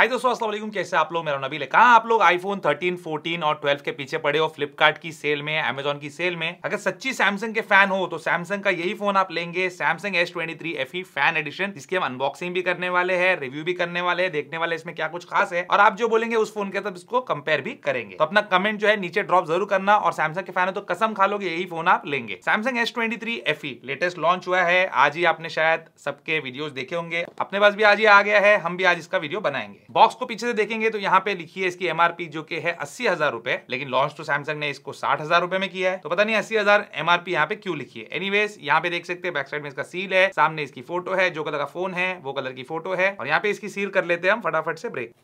हाय दोस्तों अस्सलाम वालेकुम कैसे आप लोग मेरा नबील है कहाँ आप लोग आईफोन 13, 14 और 12 के पीछे पड़े हो फ्लिपकार्ट की सेल में अमेजोन की सेल में अगर सच्ची सैमसंग के फैन हो तो सैमसंग का यही फोन आप लेंगे Samsung S twenty three F fan edition जिसकी हम अनबॉक्सिंग भी करने वाले हैं रिव्यू भी करने वाले हैं देखने वाले इसमें क्या कुछ खास है और आप जो बोलेंगे उस फोन के तब इसको कंपेयर भी करेंगे तो अपना कमेंट जो है नीचे ड्रॉप जरूर करना और सैमसंग के फैन हो तो कसम खा लोगे यही फोन आप लेंगे Samsung S twenty three F E latest launch हुआ है आज ही आपने शायद सबके वीडियोज देखे होंगे अपने पास भी आज ही आ गया है हम भी आज इसका वीडियो बनाएंगे बॉक्स को पीछे से देखेंगे तो यहाँ पे लिखी है इसकी एमआरपी जो कि है अस्सी हजार रुपए लेकिन लॉन्च तो सैमसंग ने इसको साठ हजार रुपए में किया है तो पता नहीं अस्सी हजार एमआरपी यहाँ पे क्यों लिखी है एनी वेज यहाँ पे देख सकते हैं बैक साइड में इसका सील है सामने इसकी फोटो है जो कलर का फोन है वो कलर की फोटो है और यहाँ पे इसकी सील कर लेते हैं हम फटाफट से ब्रेक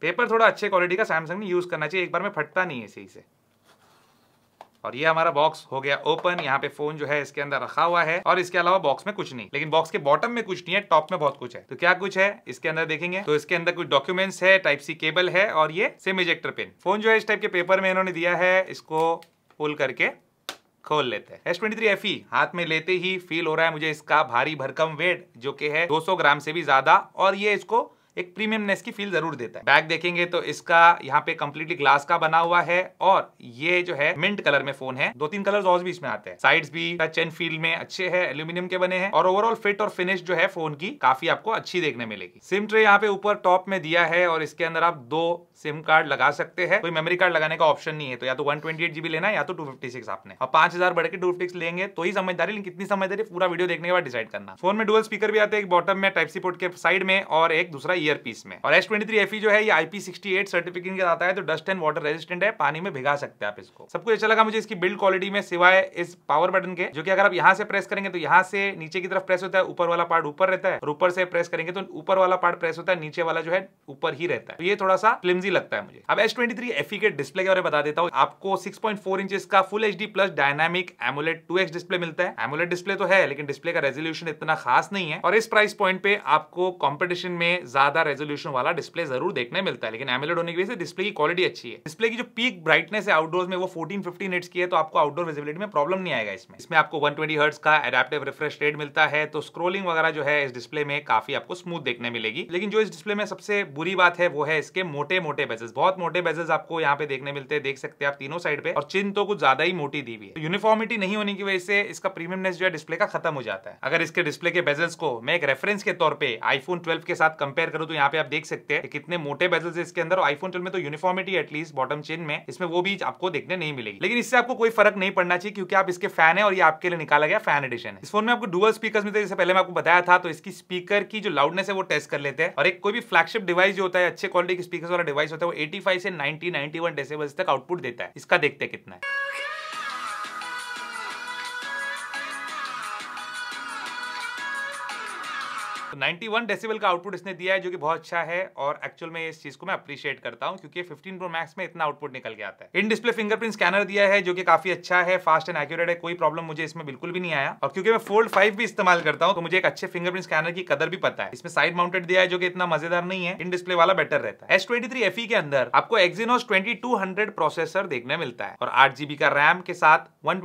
पेपर थोड़ा अच्छे क्वालिटी का सैमसंग ने यूज करना चाहिए एक बार में फटता नहीं है सही से और ये हमारा बॉक्स हो गया ओपन यहाँ पे फोन जो है इसके अंदर रखा हुआ है और इसके अलावा बॉक्स में कुछ नहीं लेकिन बॉक्स के बॉटम में कुछ नहीं है टॉप में बहुत कुछ है तो क्या कुछ है इसके अंदर देखेंगे तो इसके अंदर कुछ डॉक्यूमेंट्स है टाइप सी केबल है और ये सिम इजेक्टर पिन फोन जो है इस टाइप के पेपर में इन्होंने दिया है इसको पुल करके खोल लेते हैं एस ट्वेंटी थ्री एफ हाथ में लेते ही फील हो रहा है मुझे इसका भारी भरकम वेट जो कि है 200 ग्राम से भी ज्यादा और ये इसको एक प्रीमियमनेस की फील जरूर देता है बैक देखेंगे तो इसका यहाँ पे कम्प्लीटली ग्लास का बना हुआ है और ये जो है मिंट कलर में फोन है दो तीन कलर और भी इसमें आते हैं साइड्स भी टच एंड फील में अच्छे है एल्यूमिनियम के बने हैं और ओवरऑल फिट और फिनिश जो है फोन की काफी आपको अच्छी देखने मिलेगी सिम ट्रे यहाँ पे ऊपर टॉप में दिया है और इसके अंदर आप दो सिम कार्ड लगा सकते हैं कोई मेमोरी कार्ड लगाने का ऑप्शन नहीं है तो या तो 128 जीबी लेना है या तो सिक्स आपने और हजार बढ़ के 256 लेंगे तो ही समझदारी लेकिन कितनी समझदारी पूरा वीडियो देखने के बाद डिसाइड करना फोन में डुअल स्पीकर भी आते हैं एक बॉटम में टाइप सी पोर्ट के साइड में और एक दूसरा ईयर पीस में और एस ट्वेंटी e जो है ये आईपी सर्टिफिकेट के साथ है तो डस्ट एंड वाटर रेजिस्टेंट है पानी में भिगा सकते हैं आप इसको सब कुछ अच्छा लगा मुझे इसकी बिल्ड क्वालिटी में सिवाय इस पावर बटन के जो कि अगर आप यहाँ से प्रेस करेंगे तो यहाँ से नीचे की तरफ प्रेस होता है ऊपर वाला पार्ट ऊपर रहता है और ऊपर से प्रेस करेंगे तो ऊपर वाला पार्ट प्रेस होता है नीचे वाला जो है ऊपर ही रहता है तो ये थोड़ा सा क्लिमजी लगता है मुझे अब एस ट्वेंटी e के डिस्प्ले के बारे में बता देता हूँ आपको सिक्स पॉइंट का full H plus dynamic AMOLED two display मिलता है एमोलेट डिस्प्ले तो है लेकिन डिस्प्ले का रेजोल्यूशन इतना खास नहीं है और इस प्राइस पॉइंट पे आपको कॉम्पिटिशन में ज्यादा ज्यादा रेजोल्यूशन वाला डिस्प्ले जरूर देखने मिलता है लेकिन एमोलेड होने की वजह से डिस्प्ले की क्वालिटी अच्छी है डिस्प्ले की जो पीक ब्राइटनेस है आउटडोर में वो फोर्टीन फिफ्टीन हिट्स की है तो आपको आउटडोर विजिबिलिटी में प्रॉब्लम नहीं आएगा इसमें इसमें आपको वन ट्वेंटी का एडेप्टिव रिफ्रेश रेट मिलता है तो स्क्रोलिंग वगैरह जो है इस डिस्प्ले में काफी आपको स्मूथ देखने मिलेगी लेकिन जो इस डिस्प्ले में सबसे बुरी बात है वो है इसके मोटे मोटे बेजेस बहुत मोटे बेजेस आपको यहाँ पे देखने मिलते हैं देख सकते हैं आप तीनों साइड पे और चिन तो कुछ ज्यादा ही मोटी दी हुई है यूनिफॉर्मिटी तो नहीं होने की वजह से इसका प्रीमियमनेस जो है डिस्प्ले का खत्म हो जाता है अगर इसके डिस्प्ले के बेजल्स को मैं एक रेफरेंस के तौर पर आईफोन ट्वेल्व के साथ कंपेयर करूं तो यहाँ पे आप देख सकते हैं कितने मोटे बेजल्स है इसके अंदर और आईफोन ट्वेल्व में तो यूनिफॉर्मिटी एटलीस्ट बॉटम चेन में इसमें वो भी आपको देखने नहीं मिलेगी लेकिन इससे आपको कोई फर्क नहीं पड़ना चाहिए क्योंकि आप इसके फैन है और ये आपके लिए निकाला गया फैन एडिशन है इस फोन में आपको डुअल स्पीकर मिलते जैसे पहले मैं आपको बताया था तो इसकी स्पीकर की जो लाउडनेस है वो टेस्ट कर लेते हैं और एक कोई भी फ्लैगशिप डिवाइस जो होता है अच्छे क्वालिटी के स्पीकर वाला डिवाइस होता है वो एटी से नाइनटी नाइनटी वन तक आउटपुट देता है इसका देखते कितना है तो 91 डेसिबल का आउटपुट इसने दिया है जो कि बहुत अच्छा है और एक्चुअल में इस चीज को मैं अप्रिशिएट करता हूँ क्योंकि 15 प्रो मैक्स में इतना आउटपुट निकल के आता है इन डिस्प्ले फिंगरप्रिंट स्कैनर दिया है जो कि काफी अच्छा है फास्ट एंड एक्यूरेट है कोई प्रॉब्लम मुझे इसमें बिल्कुल भी नहीं आया और क्योंकि मैं फोल्ड फाइव भी इस्तेमाल करता हूँ तो मुझे एक अच्छे फिंगरप्रिंट स्कैनर की कदर भी पता है इसमें साइड माउंटेड दिया है जो कि इतना मजेदार नहीं है इन डिस्प्ले वाला बेटर रहता है एस ट्वेंटी e के अंदर आपको एक्जीनोस ट्वेंटी प्रोसेसर देखने मिलता है और आठ का रैम के साथ वन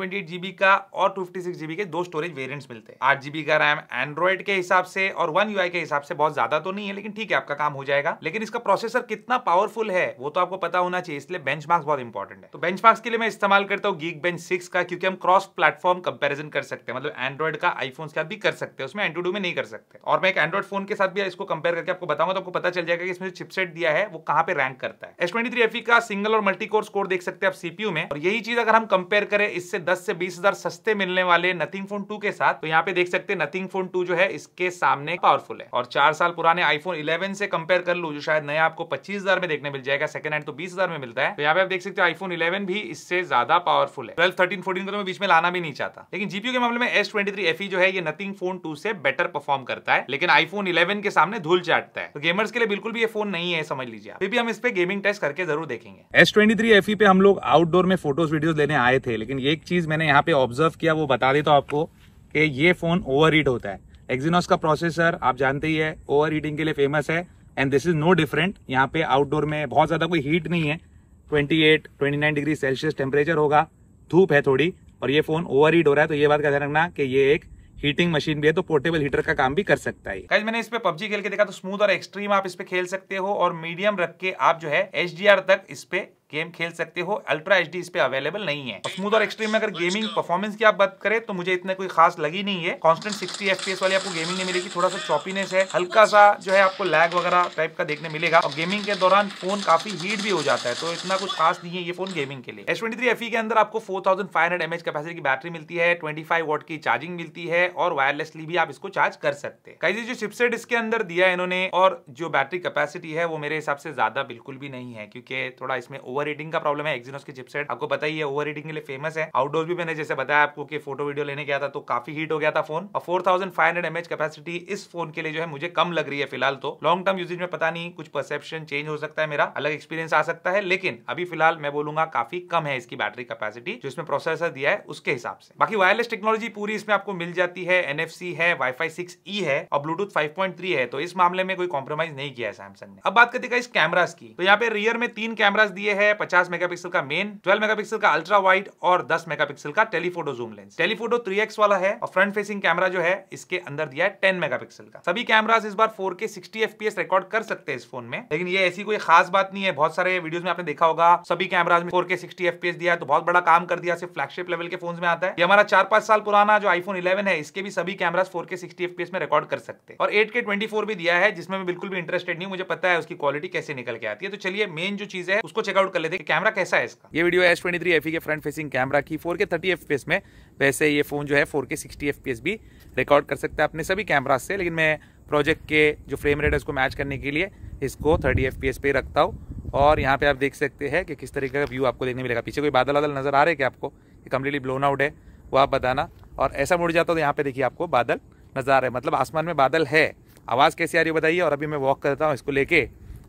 का और टू के दो स्टोरेज वेरियंट मिलते हैं आठ का रैम एंड्रॉइड के हिसाब से और वन यू के हिसाब से बहुत ज्यादा तो नहीं है लेकिन ठीक है आपका काम हो जाएगा लेकिन इसका प्रोसेसर कितना पावरफुल है वो तो आपको पता होना चाहिए इसलिए बेंच बहुत इंपॉर्टेंट है तो बेंच के लिए मैं इस्तेमाल करता हूँ गीक बेंच सिक्स का क्योंकि हम क्रॉस प्लेटफॉर्म कंपेरिजन कर सकते हैं मतलब एंड्रॉइड का आईफोन के साथ भी कर सकते हैं उसमें एंटूडू में नहीं कर सकते और मैं एक एंड्रॉइड फोन के साथ भी इसको कंपेयर करके आपको बताऊंगा तो आपको पता चल जाएगा कि इसमें जो चिपसेट दिया है वो कहां पे रैंक करता है एस ट्वेंटी e का सिंगल और मल्टी कोर स्कोर देख सकते हैं आप सीपीयू में और यही चीज अगर हम कंपेयर करें इससे दस से बीस सस्ते मिलने वाले नथिंग फोन टू के साथ तो यहाँ पे देख सकते हैं नथिंग फोन टू जो है इसके सामने पावरफुल है और चार साल पुराने आईफोन इलेवन से कंपेयर कर लू जो शायद नया आपको पच्चीस हजार में देखने मिल जाएगा सेकंड हैंड तो बीस हजार में मिलता है तो यहाँ पे आप देख सकते हो आईफोन इलेवन भी इससे ज्यादा पावरफुल है ट्वेल्व थर्टीन फोर्टीन तो मैं बीच में लाना भी नहीं चाहता लेकिन जीपीयू के मामले में एस ट्वेंटी e जो है ये नथिंग फोन टू से बेटर परफॉर्म करता है लेकिन आईफोन इलेवन के सामने धूल चाटता है तो गेमर्स के लिए बिल्कुल भी ये फोन नहीं है समझ लीजिए फिर भी हम इस पे गेमिंग टेस्ट करके जरूर देखेंगे एस ट्वेंटी e पे हम लोग आउटडोर में फोटोज वीडियो लेने आए थे लेकिन एक चीज मैंने यहाँ पे ऑब्जर्व किया वो बता देता हूँ आपको कि ये फोन ओवर होता है एक्जीनोस का प्रोसेसर आप जानते ही है ओवर हीटिंग के लिए फेमस है and this is no different यहाँ पे आउटडोर में बहुत ज़्यादा कोई हीट नहीं है 28, 29 डिग्री सेल्सियस टेम्परेचर होगा धूप है थोड़ी और ये फोन ओवर हीट हो रहा है तो ये बात का ध्यान रखना कि ये एक हीटिंग मशीन भी है तो पोर्टेबल हीटर का काम भी कर सकता है मैंने इस पे पबजी खेल के देखा तो स्मूथ और एक्सट्रीम आप इस पे खेल सकते हो और मीडियम रख के आप जो है एच तक इस पे गेम खेल सकते हो अल्ट्रा एच डी इस पे अवेलेबल नहीं है स्मूथ और एक्सट्रीम में अगर गेमिंग परफॉर्मेंस की आप बात करें तो मुझे इतने कोई खास लगी नहीं है कॉन्स्टेंट सिक्सटी एफ वाली आपको गेमिंग नहीं मिलेगी थोड़ा सा चॉपीनेस है हल्का सा जो है आपको लैग वगैरह टाइप का देखने मिलेगा और गेमिंग के दौरान फोन काफी हीट भी हो जाता है तो इतना कुछ खास नहीं है ये फोन गेमिंग के लिए एस ट्वेंटी थ्री के अंदर आपको four thousand five hundred mAh capacity की बैटरी मिलती है ट्वेंटी फाइव वॉट की चार्जिंग मिलती है और वायरलेसली भी आप इसको चार्ज कर सकते हैं कई जो चिपसेट इसके अंदर दिया है इन्होंने और जो बैटरी कैपेसिटी है वो मेरे हिसाब से ज्यादा बिल्कुल भी नहीं है क्योंकि थोड़ा इसमें ओवर ओवर ईडिंग का प्रॉब्लम है एक्जीनोस की चिपसेट आपको पता ही है ओवर ईडिंग के लिए फेमस है आउटडोर भी मैंने जैसे बताया आपको कि फोटो वीडियो लेने गया था तो काफी हीट हो गया था फोन और four thousand five hundred mAh capacity इस फोन के लिए जो है मुझे कम लग रही है फिलहाल तो लॉन्ग टर्म यूजेज में पता नहीं कुछ परसेप्शन चेंज हो सकता है मेरा अलग एक्सपीरियंस आ सकता है लेकिन अभी फिलहाल मैं बोलूंगा काफी कम है इसकी बैटरी कैपेसिटी जो इसमें प्रोसेसर दिया है उसके हिसाब से बाकी वायरलेस टेक्नोलॉजी पूरी इसमें आपको मिल जाती है एनएफसी है वाईफाई सिक्स ई है और ब्लूटूथ फाइव पॉइंट थ्री है तो इस मामले में कोई कॉम्प्रोमाइज नहीं किया है सैमसंग ने अब बात करते हैं इस कैमरास की तो यहाँ पे रियर में तीन कैमरास दिए हैं है 50 मेगापिक्सल का मेन 12 मेगापिक्सल का अल्ट्रा वाइड और 10 मेगापिक्सल का telephoto zoom lens telephoto 3x वाला है और फ्रंट फेसिंग कैमरा जो है इसके अंदर दिया है 10 मेगापिक्सल का सभी कैमरास इस बार 4K 60 FPS रिकॉर्ड कर सकते हैं इस फोन में लेकिन ये ऐसी कोई खास बात नहीं है बहुत सारे वीडियो में आपने देखा होगा सभी कैमराज में 4K 60 FPS दिया तो बहुत बड़ा काम कर दिया सिर्फ फ्लैगशिप लेवल के फोन में आता है ये हमारा चार पांच साल पुराना जो आईफोन इलेवन है इसके भी सभी cameras four K sixty fps में रिकॉर्ड कर सकते हैं और एट के ट्वेंटी फोर भी दिया है जिसमें मैं बिल्कुल भी इंटरेस्टेड नहीं मुझे पता है उसकी क्वालिटी कैसे निकल के आती है तो चलिए मेन जो चीज है उसको चेकआउट कर लेते हैं कैमरा कैसा है इसका ये video S twenty three F के फ्रंट फेसिंग कैमरा की फोर के थर्टी एफ में वैसे ये फ़ोन जो है फोर के सिक्सटी एफ भी रिकॉर्ड कर सकता है अपने सभी कैमरा से लेकिन मैं प्रोजेक्ट के जो फ्रेम रेट है उसको मैच करने के लिए इसको थर्टी एफ पे रखता हूँ और यहाँ पे आप देख सकते हैं कि किस तरीके का व्यू आपको देखने मिलेगा पीछे कोई बादल बादल नज़र आ रहे हैं क्या आपको ये कम्प्लीटली ब्लोन आउट है वो आप बताना और ऐसा मुड़ जाता तो यहाँ पे देखिए आपको बादल नज़र आ रहे हैं मतलब आसमान में बादल है आवाज़ कैसी आ रही है बताइए और अभी मैं वॉक करता हूँ इसको लेके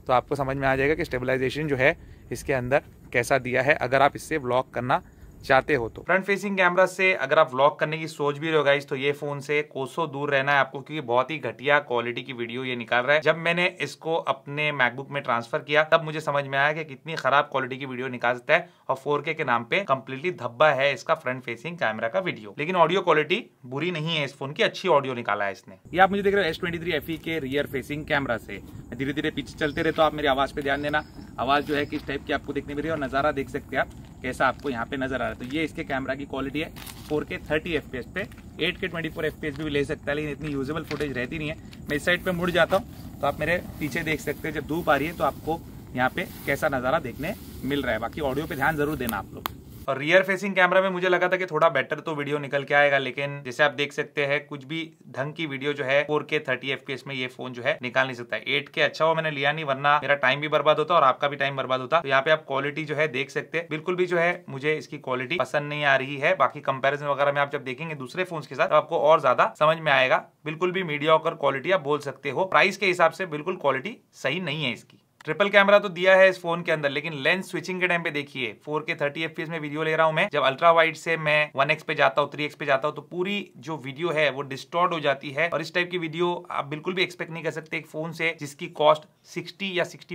तो आपको समझ में आ जाएगा कि स्टेबलाइजेशन जो है इसके अंदर कैसा दिया है अगर आप इससे ब्लॉग करना चाहते हो तो फ्रंट फेसिंग कैमरा से अगर आप व्लॉग करने की सोच भी रहे तो ये फोन से कोसो दूर रहना है आपको क्योंकि बहुत ही घटिया क्वालिटी की वीडियो ये निकाल रहा है जब मैंने इसको अपने मैकबुक में ट्रांसफर किया तब मुझे समझ में आया कि कितनी खराब क्वालिटी की वीडियो निकाल सकता है और फोर के नाम पे कम्प्लीटली धब्बा है इसका फ्रंट फेसिंग कैमरा का वीडियो लेकिन ऑडियो क्वालिटी बुरी नहीं है इस फोन की अच्छी ऑडियो निकाला है इसने ये आप मुझे देख रहे हो एस ट्वेंटी के रियर फेसिंग कैमरा से धीरे धीरे पीछे चलते रहे तो आप मेरी आवाज पे ध्यान देना आवाज जो है किस टाइप की आपको देखने मिल रही है और नजारा देख सकते हैं आप कैसा आपको यहाँ पे नजर आ रहा है तो ये इसके कैमरा की क्वालिटी है four K thirty F P पे eight K twenty four F P भी ले सकता है लेकिन इतनी यूजेबल फुटेज रहती नहीं है मैं इस साइड पर मुड़ जाता हूँ तो आप मेरे पीछे देख सकते हैं जब धूप आ रही है तो आपको यहाँ पे कैसा नज़ारा देखने मिल रहा है बाकी ऑडियो पे ध्यान जरूर देना आप लोग और रियर फेसिंग कैमरा में मुझे लगा था कि थोड़ा बेटर तो वीडियो निकल के आएगा लेकिन जैसे आप देख सकते हैं कुछ भी ढंग की वीडियो जो है फोर के थर्टी एफ में ये फोन जो है निकाल नहीं सकता एट के अच्छा हुआ मैंने लिया नहीं वरना मेरा टाइम भी बर्बाद होता और आपका भी टाइम बर्बाद होता तो यहाँ पे आप क्वालिटी जो है देख सकते हैं बिल्कुल भी जो है मुझे इसकी क्वालिटी पसंद नहीं आ रही है बाकी कंपेरिजन वगैरह में आप जब देखेंगे दूसरे फोन के साथ तो आपको और ज्यादा समझ में आएगा बिल्कुल भी मीडिया क्वालिटी आप बोल सकते हो प्राइस के हिसाब से बिल्कुल क्वालिटी सही नहीं है इसकी ट्रिपल कैमरा तो दिया है इस फोन के अंदर लेकिन लेंस स्विचिंग के टाइम पे देखिए 4K 30 FPS में वीडियो ले रहा हूं मैं जब अल्ट्रा वाइड से मैं 1x पे जाता हूँ 3x पे जाता हूँ तो पूरी जो वीडियो है वो डिस्टॉर्ट हो जाती है और इस टाइप की वीडियो आप बिल्कुल भी एक्सपेक्ट नहीं कर सकते एक फोन से जिसकी कॉस्ट सिक्सटी या सिक्सटी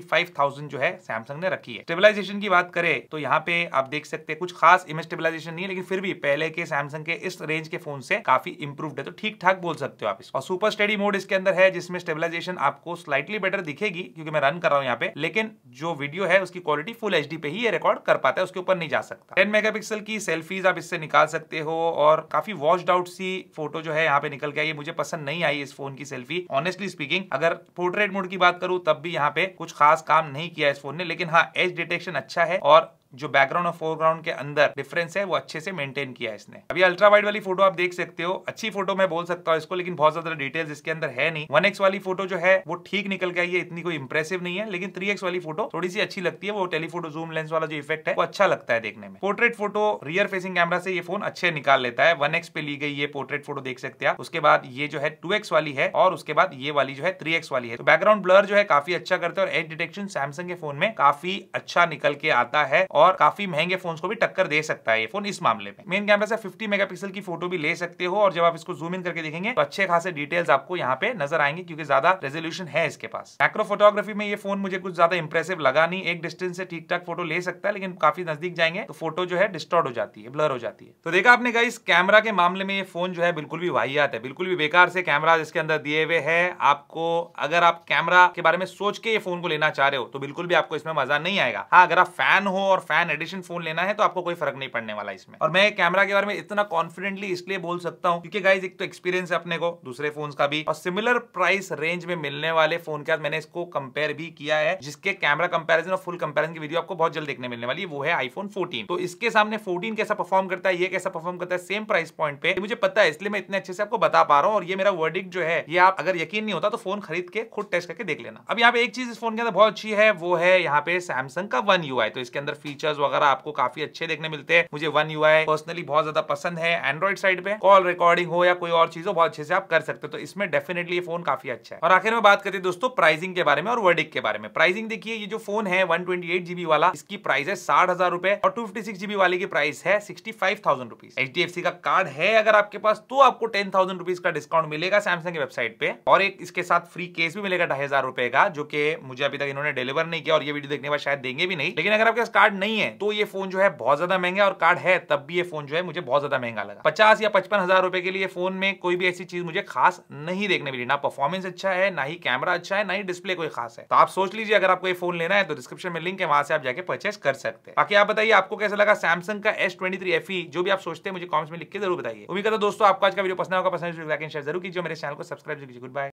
जो है सैमसंग ने रखी है स्टेबलाइजेशन की बात करें तो यहाँ पे आप देख सकते हैं कुछ खास इमेज स्टेबिलाईजेशन नहीं है लेकिन फिर भी पहले के सैमसंग के इस रेंज के फोन से काफी इंप्रूव है तो ठीक ठाक बोल सकते हो आप इसको और सुपर स्टडी मोड इसके अंदर है जिसमें स्टेबिलाईजेशन आपको स्लाइटली बेटर दिखेगी क्योंकि मैं रन कर रहा हूँ यहाँ पे लेकिन जो वीडियो है उसकी क्वालिटी फुल एच पे ही ये रिकॉर्ड कर पाता है उसके ऊपर नहीं जा सकता टेन मेगा की सेल्फीज आप इससे निकाल सकते हो और काफी वॉश आउट सी फोटो जो है यहाँ पे निकल गया ये मुझे पसंद नहीं आई इस फोन की सेल्फी ऑनेस्टली स्पीकिंग अगर पोर्ट्रेट मोड की बात करूँ तब भी यहाँ पे कुछ खास काम नहीं किया इस फोन ने लेकिन हाँ एज डिटेक्शन अच्छा है और जो बैकग्राउंड और फोरग्राउंड के अंदर डिफरेंस है वो अच्छे से मेंटेन किया है इसने अभी अल्ट्रा वाइड वाली फोटो आप देख सकते हो अच्छी फोटो मैं बोल सकता हूँ इसको लेकिन बहुत ज्यादा डिटेल इसके अंदर है नहीं वन वाली फोटो जो है वो ठीक निकल के आई है इतनी कोई इंप्रेसिव नहीं है लेकिन थ्री वाली फोटो थोड़ी सी अच्छी लगती है वो टेलीफोटो जूम लेंस वाला जो इफेक्ट है वो अच्छा लगता है देखने में portrait photo rear facing camera से ये फोन अच्छे निकाल लेता है वन पे ली गई ये पोर्ट्रेट फोटो देख सकते हैं उसके बाद ये जो है टू वाली है और उसके बाद ये वाली जो है थ्री वाली है तो बैकग्राउंड ब्लर जो है काफी अच्छा करता है और एज डिटेक्शन सैमसंग के फोन में काफी अच्छा निकल के आता है और और काफी महंगे फोन को भी टक्कर दे सकता है ये फोन इस मामले में मेन कैमरा से फिफ्टी मेगापिक्सल की फोटो भी ले सकते हो और जब आप इसको जूम इन करके देखेंगे तो अच्छे खासे डिटेल्स आपको यहाँ पे नजर आएंगे क्योंकि ज्यादा रेजोल्यूशन है इसके पास मैक्रो फोटोग्राफी में ये फोन मुझे कुछ ज्यादा इंप्रेसिव लगा नहीं एक डिस्टेंस से ठीक ठाक फोटो ले सकता है लेकिन काफी नजदीक जाएंगे तो फोटो जो है डिस्टॉर्ड हो जाती है ब्लर हो जाती है तो देखा आपने कहा इस कैमरा के मामले में ये फोन जो है बिल्कुल भी वाहियात है बिल्कुल भी बेकार से कैमरा इसके अंदर दिए हुए है आपको अगर आप कैमरा के बारे में सोच के ये फोन को लेना चाह रहे हो तो बिल्कुल भी आपको इसमें मजा नहीं आएगा हाँ अगर आप फैन हो और फैन एडिशन फोन लेना है तो आपको कोई फर्क नहीं पड़ने वाला इसमें और मैं कैमरा के बारे में इतना कॉन्फिडेंटली इसलिए बोल सकता हूँ क्योंकि गाइज एक तो एक्सपीरियंस है अपने को दूसरे फोन का भी और सिमिलर प्राइस रेंज में मिलने वाले फोन के साथ मैंने इसको कंपेयर भी किया है जिसके कैमरा कंपेरिजन और फुल कंपेरिजन की वीडियो आपको बहुत जल्द देखने मिलने वाली है वो है आईफोन फोर्टीन तो इसके सामने फोर्टीन कैसा परफॉर्म करता है ये कैसा परफॉर्म करता है सेम प्राइस पॉइंट पे मुझे पता है इसलिए मैं इतने अच्छे से आपको बता पा रहा हूँ और ये मेरा वर्डिक जो है ये आप अगर यकीन नहीं होता तो फोन खरीद के खुद टेस्ट करके देख लेना अब यहाँ पे एक चीज इस फोन के अंदर बहुत अच्छी है वो है यहाँ पे सैमसंग का वन यू तो इसके अंदर फीचर फीचर्स वगैरह आपको काफी अच्छे देखने मिलते हैं मुझे वन यू पर्सनली बहुत ज्यादा पसंद है एंड्रॉइड साइड पे कॉल रिकॉर्डिंग हो या कोई और चीज हो बहुत अच्छे से आप कर सकते हो तो इसमें डेफिनेटली ये फोन काफी अच्छा है और आखिर में बात करते हैं दोस्तों प्राइसिंग के बारे में और वर्डिक के बारे में प्राइसिंग देखिए ये जो फोन है वन जीबी वाला इसकी प्राइस है साठ हजार रुपए और टू फिफ्टी सिक्स जीबी वाले की प्राइस है sixty five thousand rupees H D F C का कार्ड है अगर आपके पास तो आपको टेन थाउजेंड रुपीज का डिस्काउंट मिलेगा सैमसंग की वेबसाइट पे और एक इसके साथ फ्री केस भी मिलेगा ढाई हजार रुपए का जो कि मुझे अभी तक इन्होंने डिलीवर नहीं किया और ये वीडियो देखने के बाद शायद देंगे भी नहीं लेकिन अगर आपके पास कार्ड नहीं नहीं है तो ये फोन जो है बहुत ज्यादा महंगा और कार्ड है तब भी ये फोन जो है मुझे बहुत ज्यादा महंगा लगा पचास या पचपन हजार रुपए के लिए फोन में कोई भी ऐसी चीज मुझे खास नहीं देखने मिली ना परफॉर्मेंस अच्छा है ना ही कैमरा अच्छा है ना ही डिस्प्ले कोई खास है तो आप सोच लीजिए अगर आपको ये फोन लेना है तो डिस्क्रिप्शन में लिंक है वहां से आप जाकर परचेस कर सकते हैं बाकी आप बताइए आपको कैसा लगा सैमसंग का एस ट्वेंटी e? जो भी आप सोचते हैं मुझे कॉमेंट्स में लिख के जरूर बताइए उम्मीद करता दोस्तों आपको आज का वीडियो पसंद होगा पसंद तो जरूर कीजिए मेरे चैनल को सब्सक्राइब कीजिए गुड बाय